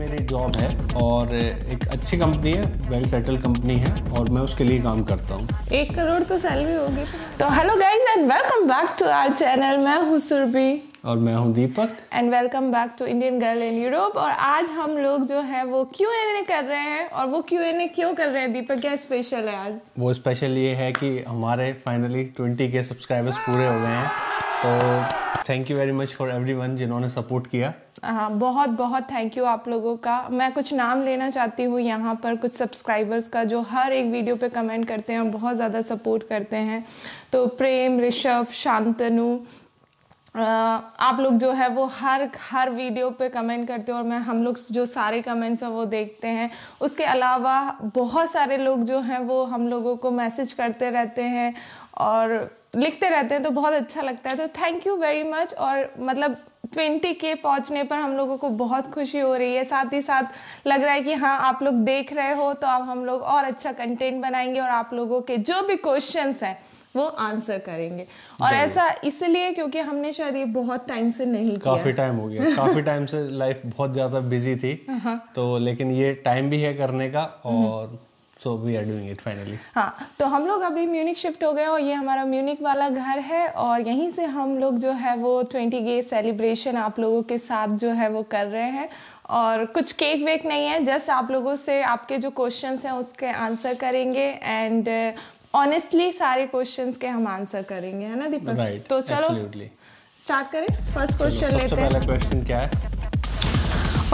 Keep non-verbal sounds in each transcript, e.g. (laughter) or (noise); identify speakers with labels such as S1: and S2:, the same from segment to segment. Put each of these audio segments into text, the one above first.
S1: मेरी जॉब है और एक अच्छी कंपनी है वेल सेटल कंपनी है और मैं उसके लिए काम करता हूँ
S2: एक करोड़ तो सैलरी होगी तो hello guys and welcome back to our channel मैं हूँ सुरभि
S1: और मैं हूँ Deepak
S2: and welcome back to Indian girl in Europe और आज हम लोग जो है वो क्यू एन ए कर रहे हैं और वो क्यू एन ए क्यों कर रहे हैं दीपक क्या स्पेशल है आज
S1: वो स्पेशल ये है कि हमारे फाइनली ट्वेंटी के सब्सक्राइबर्स पूरे हो गए हैं तो thank you very much for everyone जिन्होंने सपोर्ट किया
S2: हाँ बहुत बहुत थैंक यू आप लोगों का मैं कुछ नाम लेना चाहती हूँ यहाँ पर कुछ सब्सक्राइबर्स का जो हर एक वीडियो पे कमेंट करते हैं और बहुत ज़्यादा सपोर्ट करते हैं तो प्रेम ऋषभ शांतनु आप लोग जो है वो हर हर वीडियो पे कमेंट करते हो और मैं हम लोग जो सारे कमेंट्स हैं वो देखते हैं उसके अलावा बहुत सारे लोग जो हैं वो हम लोगों को मैसेज करते रहते हैं और लिखते रहते हैं तो बहुत अच्छा लगता है तो थैंक यू वेरी मच और मतलब ट्वेंटी के पहुंचने पर हम लोगों को बहुत खुशी हो रही है साथ ही साथ लग रहा है कि हाँ आप लोग देख रहे हो तो अब हम लोग और अच्छा कंटेंट बनाएंगे और आप लोगों के जो भी क्वेश्चन हैं वो आंसर करेंगे और ऐसा इसलिए क्योंकि हमने शायद ये बहुत टाइम से नहीं किया काफी
S1: टाइम हो गया काफी टाइम से लाइफ बहुत ज्यादा बिजी थी (laughs) हाँ। तो लेकिन ये टाइम भी है करने का हम्म। और so we are doing it finally
S2: हाँ तो हम लोग अभी म्यूनिक शिफ्ट हो गए और ये हमारा म्यूनिक वाला घर है और यहीं से हम लोग जो है वो ट्वेंटी गे सेलिब्रेशन आप लोगों के साथ जो है वो कर रहे हैं और कुछ केक वेक नहीं है जस्ट आप लोगों से आपके जो क्वेश्चन हैं उसके आंसर करेंगे एंड ऑनेस्टली uh, सारे क्वेश्चन के हम आंसर करेंगे है ना दीपक right, तो चलो स्टार्ट करें फर्स्ट क्वेश्चन लेते हैं
S1: क्वेश्चन क्या है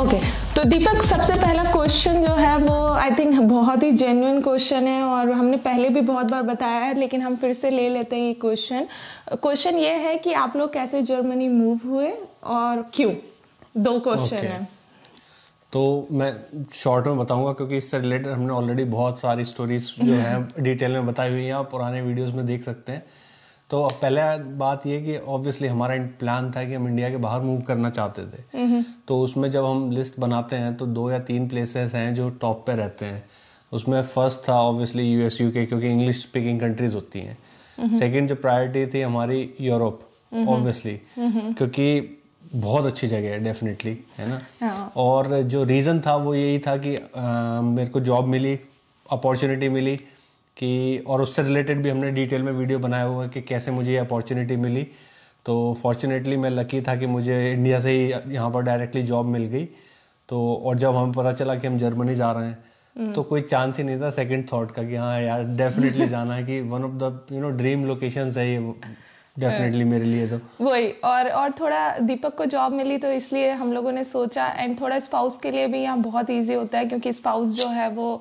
S2: ओके तो दीपक सबसे पहला क्वेश्चन जो है वो आई थिंक बहुत ही जेन्यून क्वेश्चन है और हमने पहले भी बहुत बार बताया है लेकिन हम फिर से ले लेते हैं ये क्वेश्चन क्वेश्चन ये है कि आप लोग कैसे जर्मनी मूव हुए और क्यों दो क्वेश्चन है
S1: तो मैं शॉर्ट में बताऊंगा क्योंकि इससे रिलेटेड हमने ऑलरेडी बहुत सारी स्टोरीज जो है डिटेल (laughs) में बताई हुई हैं आप पुराने वीडियोस में देख सकते हैं तो अब पहला बात यह कि ऑब्वियसली हमारा प्लान था कि हम इंडिया के बाहर मूव करना चाहते थे तो उसमें जब हम लिस्ट बनाते हैं तो दो या तीन प्लेसेस हैं जो टॉप पे रहते हैं उसमें फर्स्ट था ऑब्वियसली यू एस यू के क्योंकि इंग्लिश स्पीकिंग कंट्रीज होती हैं सेकेंड जो प्रायोरिटी थी हमारी यूरोप ऑब्वियसली क्योंकि बहुत अच्छी जगह है डेफिनेटली है ना हाँ। और जो रीज़न था वो यही था कि मेरे को जॉब मिली अपॉर्चुनिटी मिली कि और उससे रिलेटेड भी हमने डिटेल में वीडियो बनाया हुआ है कि कैसे मुझे ये अपॉर्चुनिटी मिली तो फॉर्चुनेटली मैं लकी था कि मुझे इंडिया से ही यहाँ पर डायरेक्टली जॉब मिल गई तो और जब हमें पता चला कि हम जर्मनी जा रहे हैं हम्म। तो कोई चांस ही नहीं था सेकंड थॉट का कि हाँ यार डेफिनेटली जाना है कि one of the you know dream locations है ये डेफिनेटली हाँ। मेरे लिए तो
S2: वही और और थोड़ा दीपक को जॉब मिली तो इसलिए हम लोगों ने सोचा एंड थोड़ा स्पाउस के लिए भी यहाँ बहुत इजी होता है क्योंकि स्पाउस जो है वो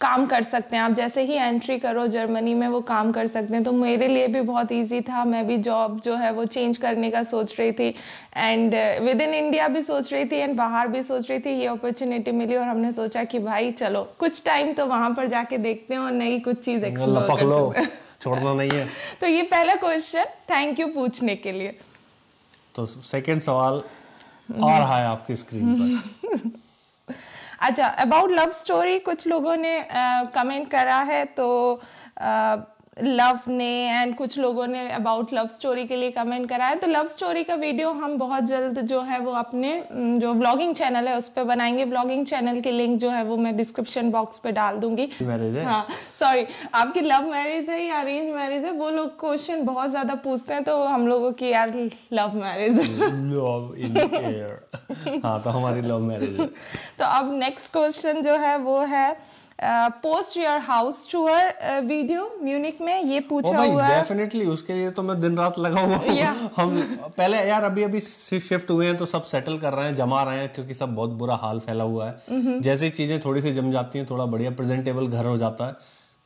S2: काम कर सकते हैं आप जैसे ही एंट्री करो जर्मनी में वो काम कर सकते हैं तो मेरे लिए भी बहुत ईजी था मैं भी जॉब जो है वो चेंज करने का सोच रही थी एंड विद इन इंडिया भी सोच रही थी एंड बाहर भी सोच रही थी ये अपॉर्चुनिटी मिली और हमने सोचा कि भाई चलो कुछ टाइम तो वहाँ पर जाके देखते हैं और नई कुछ चीज़ एक्सप्लोर कर
S1: छोड़ना नहीं है
S2: (laughs) तो ये पहला क्वेश्चन थैंक यू पूछने के लिए
S1: तो सेकंड सवाल और है आपकी स्क्रीन पर (laughs)
S2: अच्छा अबाउट लव स्टोरी कुछ लोगों ने कमेंट uh, करा है तो uh, लव ने एंड कुछ लोगों ने अबाउट लव स्टोरी के लिए कमेंट करा है तो लव स्टोरी का वीडियो हम बहुत जल्द जो है वो अपने जो ब्लॉगिंग चैनल है उस पर बनाएंगे ब्लॉगिंग चैनल की लिंक जो है वो मैं डिस्क्रिप्शन बॉक्स पे डाल दूंगी मैरिज है हाँ सॉरी आपकी लव मैरिज है या अरेंज मैरिज है वो लोग क्वेश्चन बहुत ज्यादा पूछते हैं तो हम लोगों की यार लव मैरिज
S1: लव इन हाँ तो हमारी लव मैरिज (laughs)
S2: तो अब नेक्स्ट क्वेश्चन जो है वो है post your house tour video Munich में ये पूछा हुआ है
S1: डेफिनेटली उसके लिए तो मैं दिन रात लगा हुआ हूँ (laughs) हम पहले यार अभी अभी शिफ्ट हुए हैं तो सब सेटल कर रहे हैं जमा रहे हैं क्योंकि सब बहुत बुरा हाल फैला हुआ है mm-hmm. जैसे चीजें थोड़ी सी जम जाती हैं थोड़ा बढ़िया प्रेजेंटेबल घर हो जाता है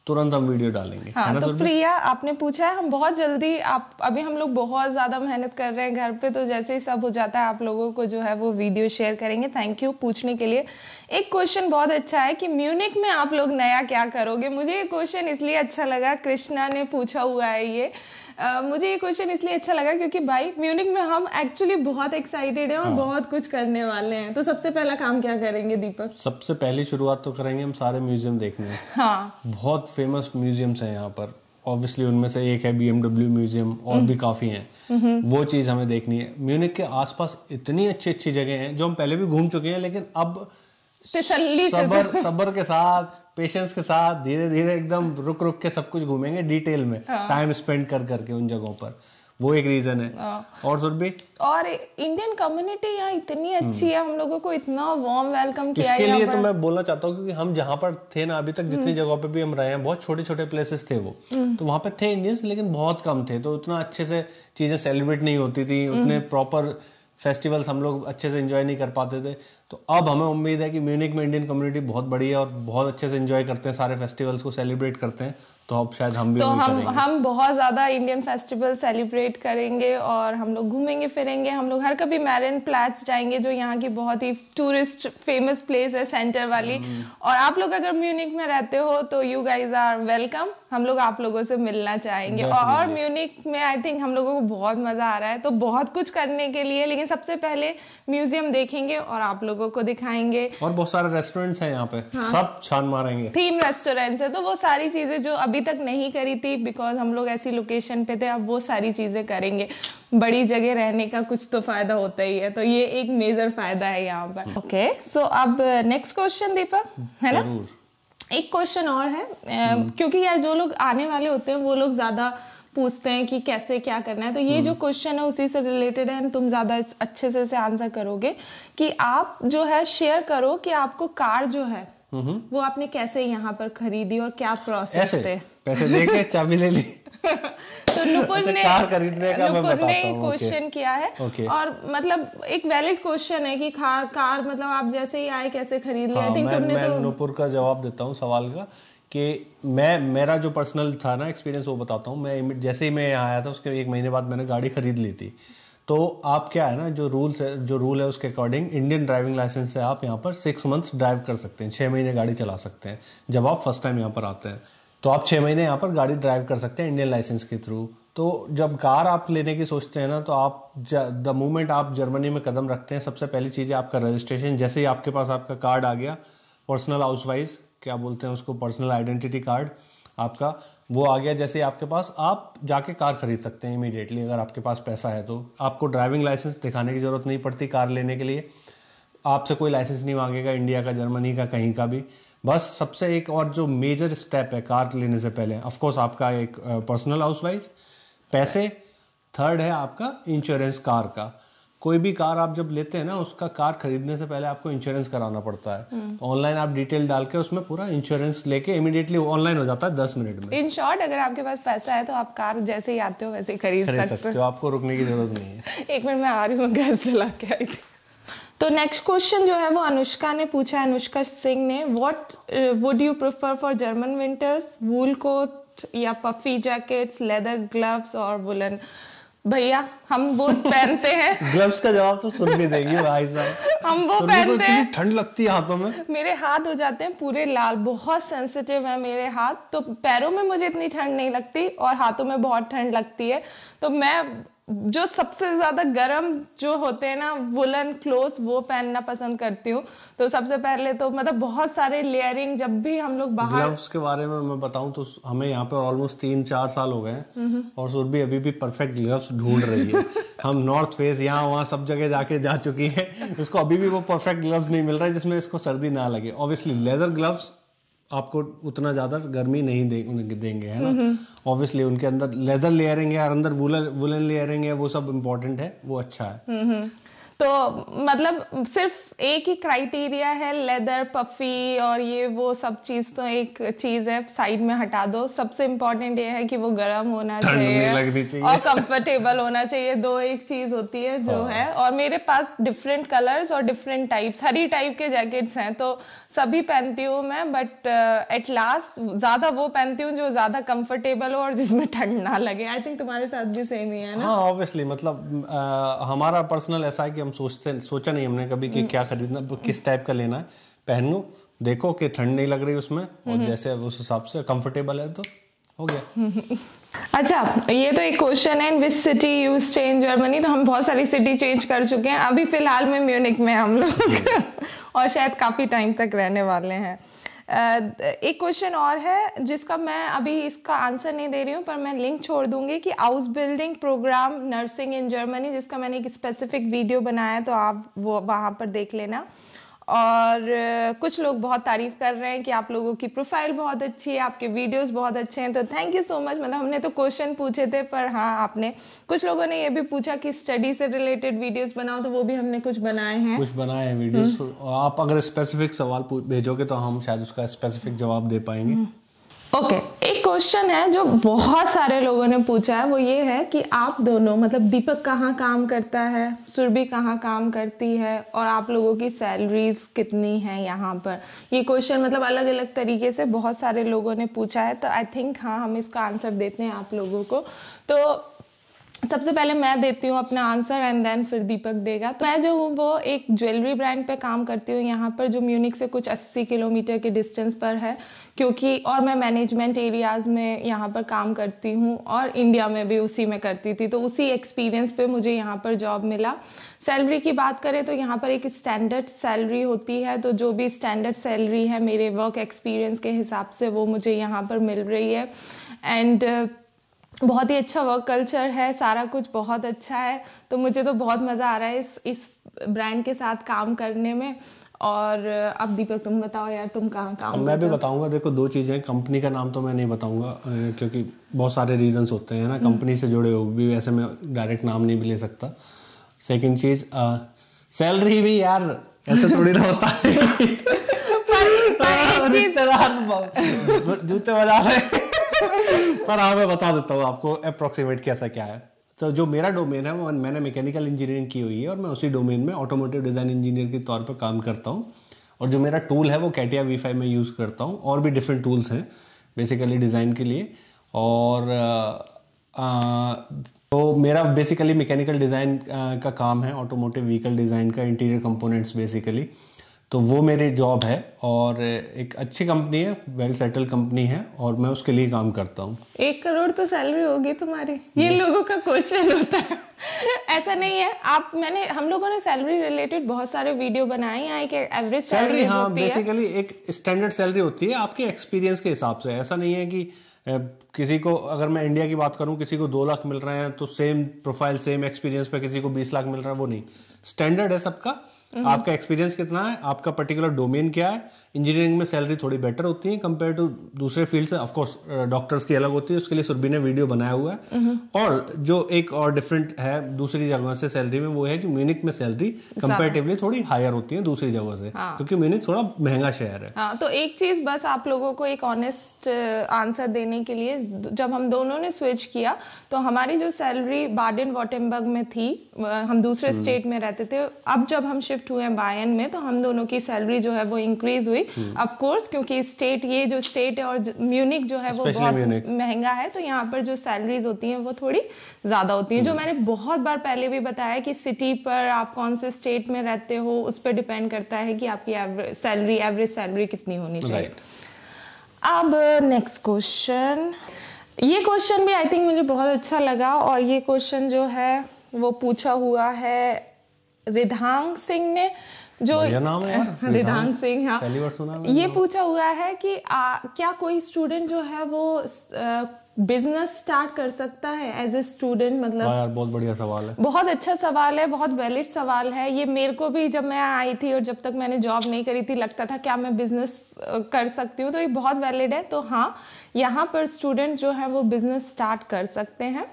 S1: तुरंत हम वीडियो डालेंगे हाँ तो प्रिया
S2: आपने पूछा है हम बहुत जल्दी आप अभी हम लोग बहुत ज़्यादा मेहनत कर रहे हैं घर पे तो जैसे ही सब हो जाता है आप लोगों को जो है वो वीडियो शेयर करेंगे थैंक यू पूछने के लिए एक क्वेश्चन बहुत अच्छा है कि म्यूनिक में आप लोग नया क्या करोगे मुझे ये क्वेश्चन इसलिए अच्छा लगा कृष्णा ने पूछा हुआ है ये मुझे ये क्वेश्चन इसलिए अच्छा लगा क्योंकि भाई म्यूनिक में हम एक्चुअली बहुत एक्साइटेड हैं और हाँ। बहुत कुछ करने वाले हैं तो सबसे पहला काम क्या करेंगे दीपक
S1: सबसे पहली शुरुआत तो करेंगे हम सारे म्यूजियम देखने हाँ बहुत फेमस म्यूजियम्स हैं यहाँ पर ऑब्वियसली उनमें से एक है बी म्यूजियम और भी हम्म। काफ़ी हैं हम्म। वो चीज़ हमें देखनी है म्यूनिक के आसपास इतनी अच्छी अच्छी जगह हैं जो हम पहले भी घूम चुके हैं लेकिन अब तसल्ली सबर सबर के साथ पेशेंस के साथ धीरे धीरे एकदम रुक रुक के सब कुछ घूमेंगे डिटेल में टाइम स्पेंड कर करके उन जगहों पर वो एक रीजन है हाँ। और सुर भी
S2: और इंडियन कम्युनिटी यहाँ इतनी अच्छी है हम्म। हम लोगों को इतना वार्म वेलकम किया इसके लिए तो मैं
S1: बोलना चाहता हूँ क्योंकि हम जहाँ पर थे ना अभी तक जितनी हम्म। जगहों पे भी हम रहे हैं बहुत छोटे छोटे प्लेसेस थे वो हम्म। तो वहाँ पे थे इंडियंस लेकिन बहुत कम थे तो उतना अच्छे से चीजें सेलिब्रेट नहीं होती थी उतने प्रॉपर फेस्टिवल्स हम लोग अच्छे से इंजॉय नहीं कर पाते थे तो अब हमें उम्मीद है कि म्यूनिक में इंडियन कम्युनिटी बहुत बड़ी है और बहुत अच्छे से इन्जॉय करते हैं सारे फेस्टिवल्स को सेलिब्रेट करते हैं तो अब शायद हम भी तो हम करेंगे। हम
S2: बहुत ज़्यादा इंडियन फेस्टिवल सेलिब्रेट करेंगे और हम लोग घूमेंगे फिरेंगे हम लोग हर कभी मैरिन प्लेट्स जाएंगे जो यहाँ की बहुत ही टूरिस्ट फेमस प्लेस है सेंटर वाली हम्म। और आप लोग अगर म्यूनिक में रहते हो तो यू गाइज आर वेलकम हम लोग आप लोगों से मिलना चाहेंगे और म्यूनिक में आई थिंक हम लोगों को बहुत मज़ा आ रहा है तो बहुत कुछ करने के लिए लेकिन सबसे पहले म्यूजियम देखेंगे और आप लोगों को दिखाएंगे
S1: और बहुत सारे रेस्टोरेंट्स हैं यहाँ पे हाँ। सब छान मारेंगे
S2: थीम रेस्टोरेंट्स है तो वो सारी चीज़ें जो अभी अभी तक नहीं करी थी बिकॉज हम लोग ऐसी लोकेशन पे थे अब वो सारी चीज़ें करेंगे बड़ी जगह रहने का कुछ तो फायदा होता ही है तो ये एक मेजर फायदा है यहाँ पर ओके सो अब नेक्स्ट क्वेश्चन दीपक है ना एक क्वेश्चन और है क्योंकि यार जो लोग आने वाले होते हैं वो लोग ज़्यादा पूछते हैं कि कैसे क्या करना है तो ये जो क्वेश्चन हम्म। है उसी से रिलेटेड है तुम ज़्यादा अच्छे से आंसर करोगे कि आप जो है शेयर करो कि आपको कार जो है हम्म। वो आपने कैसे यहाँ पर खरीदी और क्या प्रोसेस थे पैसे लेके
S1: चाबी ले ली (laughs)
S2: तो नुपुर अच्छा, ने कार खरीदने का नुपुर ने क्वेश्चन किया है और मतलब एक वैलिड क्वेश्चन है कि कार कार मतलब आप जैसे ही आए कैसे खरीद लिया आई हाँ, थिंक तुमने मैं तो
S1: नुपुर का जवाब देता हूँ सवाल का कि मैं मेरा जो पर्सनल था ना एक्सपीरियंस वो बताता हूँ मैं जैसे ही मैं यहाँ आया था उसके एक महीने बाद मैंने गाड़ी खरीद ली थी तो आप क्या है ना जो रूल्स है जो रूल है उसके अकॉर्डिंग इंडियन ड्राइविंग लाइसेंस से आप यहाँ पर सिक्स मंथ्स ड्राइव कर सकते हैं छः महीने गाड़ी चला सकते हैं जब आप फर्स्ट टाइम यहाँ पर आते हैं तो आप छः महीने यहाँ पर गाड़ी ड्राइव कर सकते हैं इंडियन लाइसेंस के थ्रू तो जब कार आप लेने की सोचते हैं ना तो आप द मोमेंट आप जर्मनी में कदम रखते हैं सबसे पहली चीज़ है आपका रजिस्ट्रेशन जैसे ही आपके पास आपका कार्ड आ गया पर्सनल हाउस वाइज क्या बोलते हैं उसको पर्सनल आइडेंटिटी कार्ड आपका वो आ गया जैसे आपके पास आप जाके कार खरीद सकते हैं इमीडिएटली अगर आपके पास पैसा है तो आपको ड्राइविंग लाइसेंस दिखाने की ज़रूरत नहीं पड़ती कार लेने के लिए आपसे कोई लाइसेंस नहीं मांगेगा इंडिया का जर्मनी का कहीं का भी बस सबसे एक और जो मेजर स्टेप है कार लेने से पहले ऑफकोर्स आपका एक पर्सनल हाउस वाइज पैसे थर्ड है आपका इंश्योरेंस कार का कोई भी कार आप जब लेते हैं ना उसका कार खरीदने से पहले आपको इंश्योरेंस कराना पड़ता है ऑनलाइन हम्म। आप डिटेल डाल के उसमें पूरा इंश्योरेंस लेके इमीडिएटली ऑनलाइन हो जाता है दस मिनट में इन
S2: शॉर्ट अगर आपके पास पैसा है तो आप कार जैसे ही आते हो वैसे ही खरीद, खरीद सकते हो
S1: आपको रुकने की जरूरत नहीं है
S2: (laughs) एक मिनट में आ रही हूँ गैस
S1: चला के आई थी
S2: तो नेक्स्ट क्वेश्चन जो है वो अनुष्का ने पूछा है अनुष्का सिंह ने what would you prefer for German winters wool coat या पफी जैकेट्स लेदर ग्लव्स और वुलन भैया हम वो पहनते हैं
S1: ग्लव्स (laughs) का जवाब तो सुन भी देंगे भाई साहब
S2: हम वो पहनते हैं
S1: ठंड लगती है हाथों में
S2: मेरे हाथ हो जाते हैं पूरे लाल बहुत सेंसिटिव है मेरे हाथ तो पैरों में मुझे इतनी ठंड नहीं लगती और हाथों में बहुत ठंड लगती है तो मैं जो सबसे ज़्यादा गर्म जो होते हैं ना वुलन क्लोथ वो पहनना पसंद करती हूँ तो सबसे पहले तो मतलब बहुत सारे लेयरिंग जब भी हम लोग बाहर ग्लव्स
S1: के बारे में मैं बताऊँ तो हमें यहाँ पर ऑलमोस्ट तीन चार साल हो गए और सुरभि अभी भी परफेक्ट ग्लव्स ढूंढ रही है (laughs) हम नॉर्थ फेस यहाँ वहाँ सब जगह जाके जा चुकी है उसको अभी भी वो परफेक्ट ग्लव्स नहीं मिल रहा है जिसमें इसको सर्दी ना लगे ऑब्वियसली लेजर ग्लव्स आपको उतना ज़्यादा गर्मी नहीं दे, देंगे है ना ऑब्वियसली उनके अंदर लेदर लेयरिंग है और अंदर वुलन वुलन लेयरिंग है वो सब इम्पोर्टेंट है वो अच्छा
S2: है तो मतलब सिर्फ एक ही क्राइटेरिया है लेदर पफी और ये वो सब चीज तो एक चीज है साइड में हटा दो सबसे इम्पोर्टेंट ये है कि वो गर्म होना चाहिए, चाहिए और कंफर्टेबल होना चाहिए दो एक चीज होती है जो हाँ। है और मेरे पास डिफरेंट कलर्स और डिफरेंट टाइप्स हर ही टाइप के जैकेट्स हैं तो सभी पहनती हूँ मैं बट एट लास्ट ज्यादा वो पहनती हूँ जो ज्यादा कंफर्टेबल हो और जिसमें ठंड ना लगे आई थिंक तुम्हारे साथ भी सेम ही है ना हाँ
S1: ऑब्वियसली मतलब आ, uh, हमारा पर्सनल ऐसा है कि हम सोचते सोचा नहीं हमने कभी कि हम्म। क्या खरीदना किस टाइप का लेना है पहन लो देखो कि ठंड नहीं लग रही उसमें और हम्म। जैसे उस हिसाब से कंफर्टेबल है तो हो गया (laughs)
S2: अच्छा ये तो एक क्वेश्चन है in which city you change Germany तो हम बहुत सारी सिटी चेंज कर चुके हैं अभी फिलहाल में म्यूनिक में हम लोग हम्म। (laughs) और शायद काफी टाइम तक रहने वाले हैं एक क्वेश्चन और है जिसका मैं अभी इसका आंसर नहीं दे रही हूँ पर मैं लिंक छोड़ दूंगी कि house building program nursing in Germany जिसका मैंने एक स्पेसिफिक वीडियो बनाया तो आप वो वहाँ पर देख लेना और कुछ लोग बहुत तारीफ कर रहे हैं कि आप लोगों की प्रोफाइल बहुत अच्छी है आपके वीडियोस बहुत अच्छे हैं तो थैंक यू सो मच मतलब हमने तो क्वेश्चन पूछे थे पर हाँ आपने कुछ लोगों ने ये भी पूछा कि स्टडी से रिलेटेड वीडियोस बनाओ तो वो भी हमने कुछ बनाए हैं
S1: कुछ बनाए हैं वीडियोस हम्म। आप अगर स्पेसिफिक सवाल भेजोगे तो हम शायद उसका स्पेसिफिक जवाब दे पाएंगे हम्म।
S2: ओके okay, एक क्वेश्चन है जो बहुत सारे लोगों ने पूछा है वो ये है कि आप दोनों मतलब दीपक कहाँ काम करता है सुरभि कहाँ काम करती है और आप लोगों की सैलरीज कितनी है यहाँ पर ये क्वेश्चन मतलब अलग अलग तरीके से बहुत सारे लोगों ने पूछा है तो आई थिंक हाँ हम इसका आंसर देते हैं आप लोगों को तो सबसे पहले मैं देती हूँ अपना आंसर एंड देन फिर दीपक देगा तो मैं जो हूँ वो एक ज्वेलरी ब्रांड पे काम करती हूँ यहाँ पर जो म्यूनिक से कुछ 80 किलोमीटर के डिस्टेंस पर है क्योंकि और मैं मैनेजमेंट एरियाज़ में यहाँ पर काम करती हूँ और इंडिया में भी उसी में करती थी तो उसी एक्सपीरियंस पे मुझे यहाँ पर जॉब मिला सैलरी की बात करें तो यहाँ पर एक स्टैंडर्ड सैलरी होती है तो जो भी स्टैंडर्ड सैलरी है मेरे वर्क एक्सपीरियंस के हिसाब से वो मुझे यहाँ पर मिल रही है एंड बहुत ही अच्छा वर्क कल्चर है सारा कुछ बहुत अच्छा है तो मुझे तो बहुत मज़ा आ रहा है इस इस ब्रांड के साथ काम करने में और अब दीपक तुम बताओ यार तुम कहाँ काम मैं भी
S1: बताऊँगा देखो दो चीज़ें कंपनी का नाम तो मैं नहीं बताऊँगा क्योंकि बहुत सारे रीजंस होते हैं ना कंपनी हम्म। से जुड़े हो भी वैसे मैं डायरेक्ट नाम नहीं भी ले सकता सेकेंड चीज़ सैलरी भी यार ऐसे थोड़ी ना होता है (laughs) (laughs) जूते बजा रहे पर हाँ मैं बता देता हूँ आपको अप्रोक्सीमेट कैसा क्या है तो जो मेरा डोमेन है वो मैंने मैकेनिकल इंजीनियरिंग की हुई है और मैं उसी डोमेन में ऑटोमोटिव डिज़ाइन इंजीनियर के तौर पर काम करता हूँ और जो मेरा टूल है वो कैटिया वी फाइव में यूज़ करता हूँ और भी डिफरेंट टूल्स हैं बेसिकली डिज़ाइन के लिए और आ, तो मेरा बेसिकली मैकेनिकल डिज़ाइन का काम है ऑटोमोटिव व्हीकल डिज़ाइन का इंटीरियर कंपोनेंट्स बेसिकली तो वो मेरी जॉब है और एक अच्छी कंपनी है वेल सेटल कंपनी है और मैं उसके लिए काम करता हूँ
S2: एक करोड़ तो सैलरी होगी तुम्हारी ये लोगों का क्वेश्चन होता है ऐसा नहीं है आप मैंने हम लोगों ने सैलरी रिलेटेड बहुत सारे वीडियो बनाए हैं एक एवरेज सैलरी हाँ बेसिकली
S1: एक स्टैंडर्ड सैलरी होती है आपके एक्सपीरियंस के हिसाब से ऐसा नहीं है कि किसी को अगर मैं इंडिया की बात करूं किसी को दो लाख मिल रहे हैं तो सेम प्रोफाइल सेम एक्सपीरियंस पे किसी को बीस लाख मिल रहा है वो नहीं स्टैंडर्ड है सबका आपका एक्सपीरियंस कितना है आपका पर्टिकुलर डोमेन क्या है इंजीनियरिंग में सैलरी थोड़ी बेटर होती है कंपेयर टू दूसरे फील्ड से ऑफकोर्स डॉक्टर्स की अलग होती है उसके लिए सुरभि ने वीडियो बनाया हुआ है हम्म। और जो एक और डिफरेंट है दूसरी जगह से सैलरी में वो है कि म्यूनिक में सैलरी कंपेरेटिवली थोड़ी हायर होती है दूसरी जगह से हाँ। क्योंकि म्यूनिक थोड़ा महंगा शहर है
S2: हाँ, तो एक चीज बस आप लोगों को एक ऑनेस्ट आंसर देने के लिए जब हम दोनों ने स्विच किया तो हमारी जो सैलरी बार्डिन वॉटेमबर्ग में थी हम दूसरे स्टेट हम्म। में रहते थे अब जब हम शिफ्ट हुए बायन में तो हम दोनों की सैलरी जो है वो इंक्रीज हुई ऑफ हम्म। कोर्स क्योंकि स्टेट ये जो स्टेट है और म्यूनिक जो है वो बहुत महंगा है तो यहाँ पर जो सैलरीज होती हैं वो थोड़ी ज़्यादा होती हैं जो हम्म। मैंने बहुत बार पहले भी बताया कि सिटी पर आप कौन से स्टेट में रहते हो उस पर डिपेंड करता है कि आपकी सैलरी एवरेज सैलरी कितनी होनी चाहिए अब नेक्स्ट क्वेश्चन ये क्वेश्चन भी आई थिंक मुझे बहुत अच्छा लगा और ये क्वेश्चन जो है वो पूछा हुआ है रिधांग सिंह ने जो नाम है (laughs) रिधांग सिंह हाँ पहली बार
S1: सुना ये तो।
S2: पूछा हुआ है कि आ, क्या कोई स्टूडेंट जो है वो बिजनेस स्टार्ट कर सकता है एज ए स्टूडेंट मतलब यार
S1: बहुत बढ़िया सवाल है
S2: बहुत अच्छा सवाल है बहुत वैलिड सवाल है ये मेरे को भी जब मैं आई थी और जब तक मैंने जॉब नहीं करी थी लगता था क्या मैं बिजनेस कर सकती हूँ तो ये बहुत वैलिड है तो हाँ यहाँ पर स्टूडेंट्स जो है वो बिजनेस स्टार्ट कर सकते हैं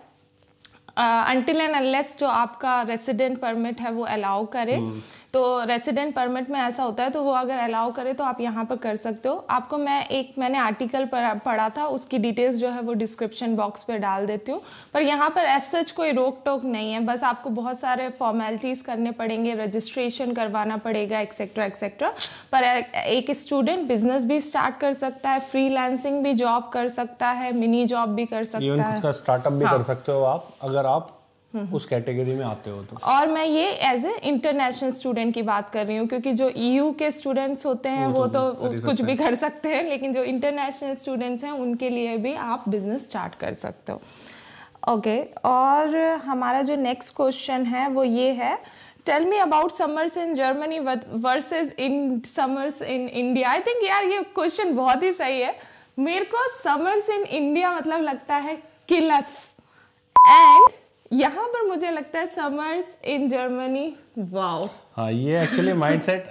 S2: अनटिल एंड अनलेस जो आपका रेसिडेंट परमिट है वो अलाउ करे hmm. तो रेसिडेंट परमिट में ऐसा होता है तो वो अगर अलाउ करे तो आप यहाँ पर कर सकते हो आपको मैं एक मैंने आर्टिकल पढ़ा था उसकी डिटेल्स जो है वो डिस्क्रिप्शन बॉक्स पर डाल देती हूँ पर यहाँ पर एस सच कोई रोक टोक नहीं है बस आपको बहुत सारे फॉर्मेलिटीज़ करने पड़ेंगे रजिस्ट्रेशन करवाना पड़ेगा एक्सेट्रा एक्सेट्रा पर एक स्टूडेंट बिजनेस भी स्टार्ट कर सकता है फ्री भी जॉब कर सकता है मिनी जॉब भी कर सकता है
S1: स्टार्टअप भी हाँ, कर सकते हो आप अगर आप उस कैटेगरी में आते हो तो और
S2: मैं ये एज ए इंटरनेशनल स्टूडेंट की बात कर रही हूँ क्योंकि जो ईयू e के स्टूडेंट्स होते हैं वो, वो तो, तो कुछ भी कर सकते हैं लेकिन जो इंटरनेशनल स्टूडेंट्स हैं उनके लिए भी आप बिजनेस स्टार्ट कर सकते हो ओके okay, और हमारा जो नेक्स्ट क्वेश्चन है वो ये है tell me about summers in Germany versus in summers in India I think यार ये क्वेश्चन बहुत ही सही है मेरे को समर्स इन इंडिया मतलब लगता है किलस एंड यहाँ पर मुझे लगता है समर्स इन जर्मनी वाओ
S1: हाँ ये एक्चुअली माइंडसेट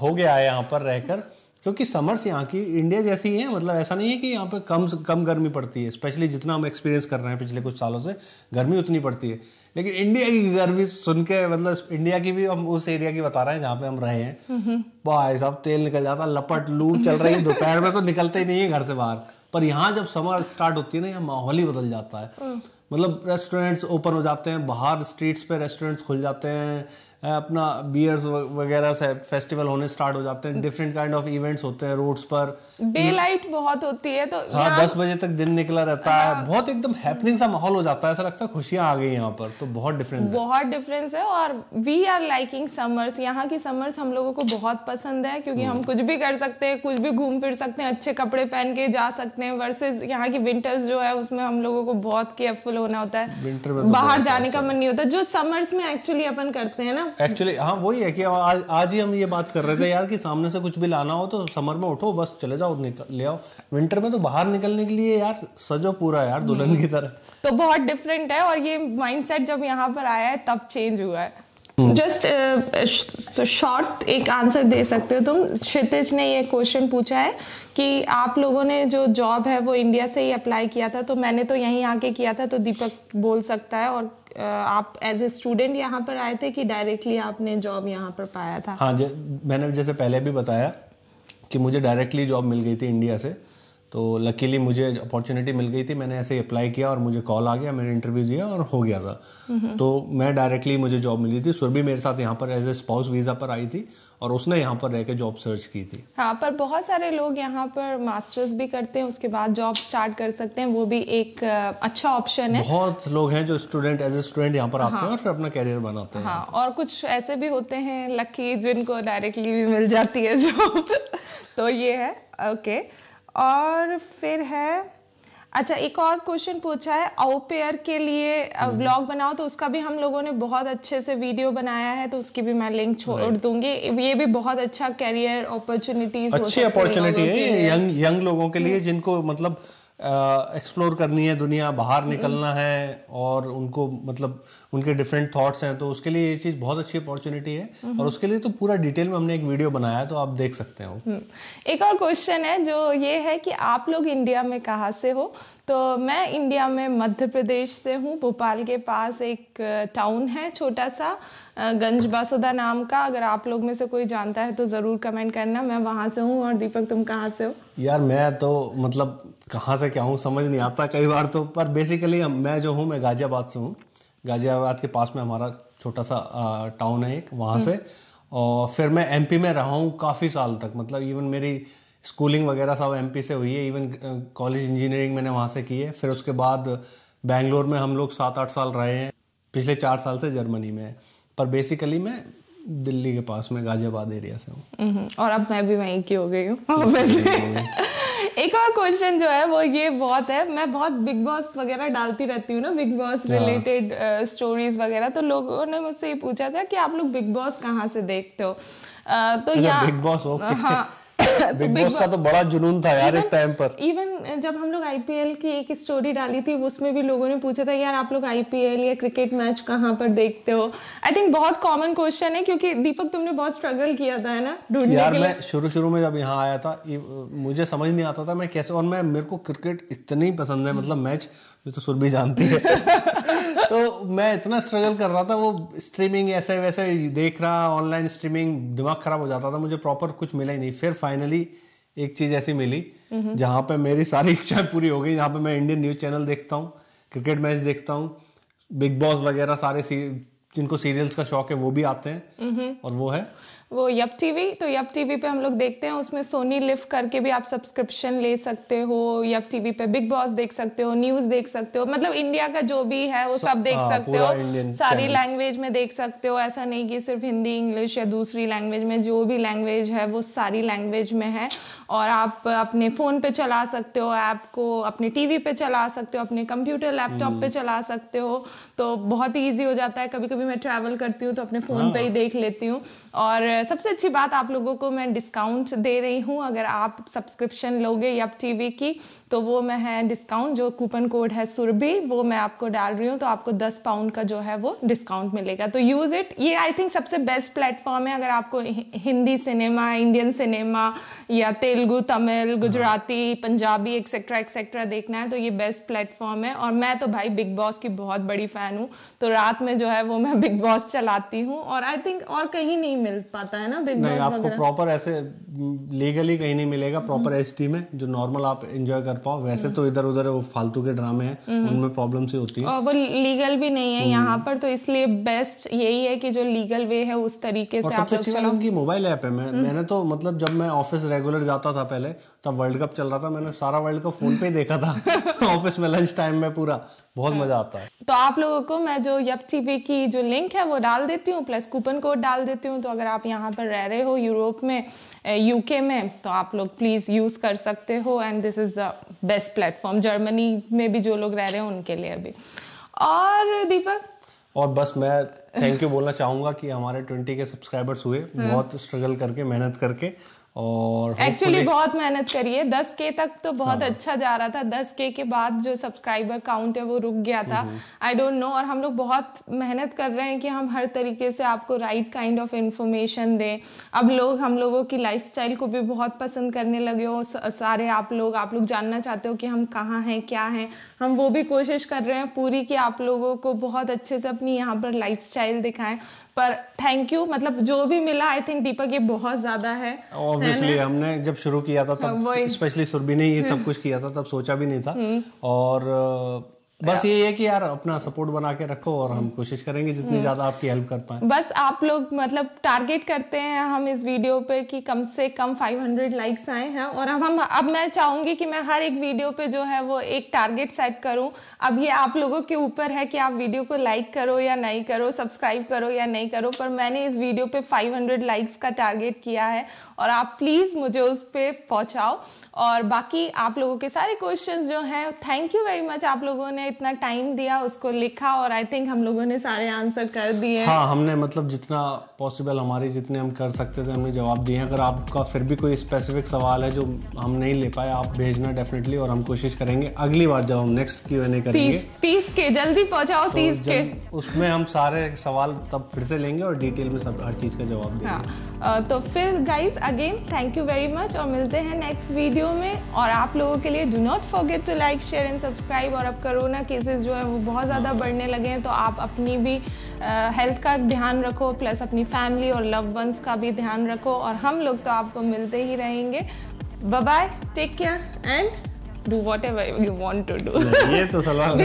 S1: हो गया है यहाँ पर रहकर क्योंकि समर्स यहाँ की इंडिया जैसी ही है मतलब ऐसा नहीं है कि यहाँ पर कम कम गर्मी पड़ती है स्पेशली जितना हम एक्सपीरियंस कर रहे हैं पिछले कुछ सालों से गर्मी उतनी पड़ती है लेकिन इंडिया की गर्मी सुन के मतलब इंडिया की भी हम उस एरिया की बता रहे हैं जहाँ पे हम रहे हैं भाई साहब तेल निकल जाता लपट लू चल रही (laughs) दोपहर में तो निकलते ही नहीं है घर से बाहर पर यहाँ जब समर स्टार्ट होती है ना यहाँ माहौल ही बदल जाता है हम्म। मतलब रेस्टोरेंट्स ओपन हो जाते हैं बाहर स्ट्रीट्स पे रेस्टोरेंट्स खुल जाते हैं अपना बियर्स वगैरह से फेस्टिवल होने स्टार्ट हो जाते हैं डिफरेंट काइंड ऑफ इवेंट्स होते हैं रोड्स पर डे
S2: लाइट बहुत होती है तो हाँ दस
S1: बजे तक दिन निकला रहता है हाँ। बहुत एकदम हैपनिंग सा माहौल हो जाता है ऐसा लगता है खुशियां आ गई यहाँ पर तो बहुत डिफरेंस
S2: बहुत डिफरेंस है और वी आर लाइकिंग समर्स यहाँ की समर्स हम लोगों को बहुत पसंद है क्योंकि हम हम्म। कुछ भी कर सकते हैं कुछ भी घूम फिर सकते हैं अच्छे कपड़े पहन के जा सकते हैं वर्सेज यहाँ की विंटर्स जो है उसमें हम लोगों को बहुत केयरफुल होना होता है तो बाहर जाने का मन नहीं होता जो समर्स में एक्चुअली अपन करते हैं ना
S1: एक्चुअली हाँ वही है कि आज आज ही हम ये बात कर रहे थे यार कि सामने से कुछ भी लाना हो तो समर में उठो बस चले जाओ निकल ले आओ विंटर में तो बाहर निकलने के लिए यार सजो पूरा यार दुल्हन हम्म। की तरह
S2: तो बहुत डिफरेंट है और ये माइंडसेट जब यहाँ पर आया है तब चेंज हुआ है जस्ट शॉर्ट uh, एक आंसर दे सकते हो तुम क्षितिज ने ये क्वेश्चन पूछा है कि आप लोगों ने जो जॉब है वो इंडिया से ही अप्लाई किया था तो मैंने तो यहीं आके किया था तो दीपक बोल सकता है और uh, आप एज ए स्टूडेंट यहाँ पर आए थे कि डायरेक्टली आपने जॉब यहाँ पर पाया था हाँ
S1: मैंने जैसे पहले भी बताया कि मुझे डायरेक्टली जॉब मिल गई थी इंडिया से तो लकीली मुझे अपॉर्चुनिटी मिल गई थी मैंने ऐसे ही अप्लाई किया और मुझे कॉल आ गया मैंने इंटरव्यू दिया और हो गया था तो मैं डायरेक्टली मुझे जॉब मिली थी सुरभि मेरे साथ यहाँ पर एज ए स्पाउस वीज़ा पर आई थी और उसने यहाँ पर रह के जॉब सर्च की थी
S2: हाँ पर बहुत सारे लोग यहाँ पर मास्टर्स भी करते हैं उसके बाद जॉब स्टार्ट कर सकते हैं वो भी एक अच्छा ऑप्शन है
S1: बहुत लोग हैं जो स्टूडेंट एज ए स्टूडेंट यहाँ पर आते हैं हाँ। और फिर अपना कैरियर बनाते हैं हाँ,
S2: और कुछ ऐसे भी होते हैं लकी जिनको डायरेक्टली भी मिल जाती है जॉब (laughs) तो ये है ओके okay. और फिर है अच्छा एक और क्वेश्चन पूछा है ओपेयर के लिए ब्लॉग हम्म। बनाओ तो उसका भी हम लोगों ने बहुत अच्छे से वीडियो बनाया है तो उसकी भी मैं लिंक छोड़ दूंगी ये भी बहुत अच्छा करियर अपॉर्चुनिटीज अच्छी अपॉर्चुनिटी है यंग
S1: यंग लोगों के लिए हम्म। जिनको मतलब एक्सप्लोर करनी है दुनिया बाहर हम्म। निकलना है और उनको मतलब उनके डिफरेंट थॉट्स हैं तो उसके लिए ये चीज़ बहुत अच्छी अपॉर्चुनिटी है हम्म। और उसके लिए तो पूरा डिटेल में हमने एक वीडियो बनाया तो आप देख सकते हो
S2: हम्म। एक और क्वेश्चन है जो ये है कि आप लोग इंडिया में कहाँ से हो तो मैं इंडिया में मध्य प्रदेश से हूँ भोपाल के पास एक टाउन है छोटा सा गंज बासुदा नाम का अगर आप लोग में से कोई जानता है तो ज़रूर कमेंट करना मैं वहाँ से हूँ और दीपक तुम कहाँ से हो
S1: यार मैं तो मतलब कहाँ से क्या हूँ समझ नहीं आता कई बार तो पर बेसिकली मैं जो हूँ मैं गाजियाबाद से हूँ गाजियाबाद के पास में हमारा छोटा सा टाउन है एक वहाँ हम्म। से और फिर मैं एमपी में रहा हूँ काफ़ी साल तक मतलब इवन मेरी स्कूलिंग वगैरह सब एमपी से हुई है इवन कॉलेज इंजीनियरिंग मैंने वहाँ से की है फिर उसके बाद बेंगलोर में हम लोग सात आठ साल रहे हैं पिछले चार साल से जर्मनी में पर बेसिकली मैं दिल्ली के पास में गाजियाबाद एरिया से हूँ
S2: हम्म, और अब मैं भी वहीं की हो गई हूँ (laughs) एक और क्वेश्चन जो है वो ये बहुत है मैं बहुत बिग बॉस वगैरह डालती रहती हूँ ना बिग बॉस रिलेटेड स्टोरीज वगैरह तो लोगों ने मुझसे ये पूछा था कि आप लोग बिग बॉस कहाँ से देखते हो uh, तो यहाँ बिग बॉस ओके हाँ
S1: बिग (laughs) बॉस का तो बड़ा जुनून था यार एक टाइम पर
S2: इवन uh, जब हम लोग आईपीएल की एक स्टोरी डाली थी उसमें भी लोगों ने पूछा था यार आप लोग आईपीएल या क्रिकेट मैच कहाँ पर देखते हो आई थिंक बहुत कॉमन क्वेश्चन है क्योंकि दीपक तुमने बहुत स्ट्रगल किया था है ना ढूंढने यार मैं
S1: शुरू शुरू में जब यहाँ आया था मुझे समझ नहीं आता था मैं कैसे और मैं मेरे को क्रिकेट इतनी पसंद है मतलब मैच ये तो सुरभि जानती है (laughs) तो मैं इतना स्ट्रगल कर रहा था वो स्ट्रीमिंग ऐसे वैसे देख रहा ऑनलाइन स्ट्रीमिंग दिमाग खराब हो जाता था मुझे प्रॉपर कुछ मिला ही नहीं फिर फाइनली एक चीज ऐसी मिली हम्म। जहाँ पे मेरी सारी इच्छाएं पूरी हो गई जहाँ पे मैं इंडियन न्यूज चैनल देखता हूँ क्रिकेट मैच देखता हूँ बिग बॉस वगैरह सारे सी, जिनको सीरियल्स का शौक है वो भी आते हैं हम्म। और वो है
S2: वो यप टीवी तो यप टीवी पे हम लोग देखते हैं उसमें सोनी लिव करके भी आप सब्सक्रिप्शन ले सकते हो यप टीवी पे बिग बॉस देख सकते हो न्यूज देख सकते हो मतलब इंडिया का जो भी है वो सब देख हाँ, सकते हो सारी लैंग्वेज में देख सकते हो ऐसा नहीं कि सिर्फ हिंदी इंग्लिश या दूसरी लैंग्वेज में जो भी लैंग्वेज है वो सारी लैंग्वेज में है और आप अपने फ़ोन पे चला सकते हो ऐप को अपने टीवी पे चला सकते हो अपने कंप्यूटर लैपटॉप पे हम्म। चला सकते हो तो बहुत ही ईजी हो जाता है कभी कभी मैं ट्रैवल करती हूँ तो अपने फ़ोन पे ही हाँ। देख लेती हूँ और सबसे अच्छी बात आप लोगों को मैं डिस्काउंट दे रही हूँ अगर आप सब्सक्रिप्शन लोगे या टीवी की तो वो मैं है डिस्काउंट जो कूपन कोड है सुरभि वो मैं आपको डाल रही हूँ तो आपको दस पाउंड का जो है वो डिस्काउंट मिलेगा तो यूज़ इट ये आई थिंक सबसे बेस्ट प्लेटफॉर्म है अगर आपको हिंदी सिनेमा इंडियन सिनेमा या तेलुगु तमिल हाँ। गुजराती पंजाबी एक्सेट्रा एक्सेट्रा देखना है तो ये बेस्ट प्लेटफॉर्म है और मैं तो भाई बिग बॉस की बहुत बड़ी फ़ैन हूँ तो रात में जो है वो मैं बिग (laughs) बॉस चलाती हूँ और आई थिंक और कहीं नहीं मिल पाता है ना बिग बॉस
S1: प्रॉपर ऐसे लीगली कहीं नहीं मिलेगा प्रॉपर हम्म। एच में जो नॉर्मल आप एंजॉय कर कर पाओ वैसे तो इधर उधर वो फालतू के ड्रामे हैं उनमें प्रॉब्लम्स ही होती है और
S2: वो लीगल भी नहीं है हम्म। यहाँ पर तो इसलिए बेस्ट यही है कि जो लीगल वे है उस तरीके से सबसे अच्छी बात
S1: उनकी मोबाइल ऐप है मैं हम्म। मैंने तो मतलब जब मैं ऑफिस रेगुलर जाता था पहले तब वर्ल्ड कप चल रहा था मैंने सारा वर्ल्ड कप फोन पे देखा था (laughs) ऑफिस में लंच टाइम में पूरा बहुत हाँ। मजा आता है
S2: तो आप लोगों को मैं जो यप टीवी की जो लिंक है वो डाल देती हूँ प्लस कूपन कोड डाल देती हूँ तो अगर आप यहाँ पर रह रहे हो यूरोप में यूके में तो आप लोग प्लीज़ यूज़ कर सकते हो and this is the best platform Germany में भी जो लोग रह रहे हो उनके लिए अभी और दीपक
S1: और बस मैं थैंक यू बोलना चाहूंगा कि हमारे ट्वेंटी के सब्सक्राइबर्स हुए (laughs) हम्म। बहुत स्ट्रगल करके मेहनत करके और एक्चुअली बहुत
S2: मेहनत करी है दस के तक तो बहुत हाँ। अच्छा जा रहा था दस के के बाद जो सब्सक्राइबर काउंट है वो रुक गया था आई डोंट नो और हम लोग बहुत मेहनत कर रहे हैं कि हम हर तरीके से आपको राइट काइंड ऑफ इन्फॉर्मेशन दें अब लोग हम लोगों की लाइफ को भी बहुत पसंद करने लगे हो सारे आप लोग आप लोग जानना चाहते हो कि हम कहाँ हैं क्या हैं हम वो भी कोशिश कर रहे हैं पूरी कि आप लोगों को बहुत अच्छे से अपनी यहाँ पर लाइफ दिखाएं पर थैंक यू मतलब जो भी मिला आई थिंक दीपक ये बहुत ज्यादा है ऑब्वियसली
S1: हमने जब शुरू किया था तब स्पेशली सुरभि ने ये सब हम्म। कुछ किया था तब सोचा भी नहीं था हम्म। और बस ये है कि यार अपना सपोर्ट बना के रखो और हम कोशिश करेंगे जितनी hmm. ज्यादा आपकी हेल्प कर पाए
S2: बस आप लोग मतलब टारगेट करते हैं हम इस वीडियो पे कि कम से कम 500 लाइक्स आए हैं और अब हम अब मैं चाहूंगी कि मैं हर एक वीडियो पे जो है वो एक टारगेट सेट करूं अब ये आप लोगों के ऊपर है कि आप वीडियो को लाइक करो या नहीं करो सब्सक्राइब करो या नहीं करो पर मैंने इस वीडियो पे फाइव लाइक्स का टारगेट किया है और आप प्लीज़ मुझे उस पर पहुंचाओ और बाकी आप लोगों के सारे क्वेश्चन जो है थैंक यू वेरी मच आप लोगों ने ने इतना टाइम दिया उसको लिखा और आई थिंक हम लोगों ने सारे आंसर कर दिए हाँ
S1: हमने मतलब जितना पॉसिबल हमारे जितने हम कर सकते थे हमने जवाब दिए अगर आपका फिर भी कोई स्पेसिफिक सवाल है जो हम नहीं ले पाए आप भेजना डेफिनेटली और हम कोशिश करेंगे अगली बार जब हम नेक्स्ट क्यू एन ए करेंगे
S2: तीस के जल्दी पहुँचाओ तो तीस के
S1: उसमें हम सारे सवाल तब फिर से लेंगे और डिटेल में सब हर चीज़ का जवाब
S2: देंगे हाँ, तो फिर guys again thank you very much और मिलते हैं नेक्स्ट वीडियो में और आप लोगों के लिए do not forget to like share and subscribe और अब करोना कोरोना केसेस जो है वो बहुत ज़्यादा बढ़ने लगे हैं तो आप अपनी भी हेल्थ का ध्यान रखो प्लस अपनी फैमिली और लव वंस का भी ध्यान रखो और हम लोग तो आपको मिलते ही रहेंगे bye take care and do whatever you want to do
S1: ये तो सलाह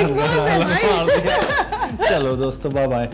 S1: (laughs) चलो दोस्तों बाय बाय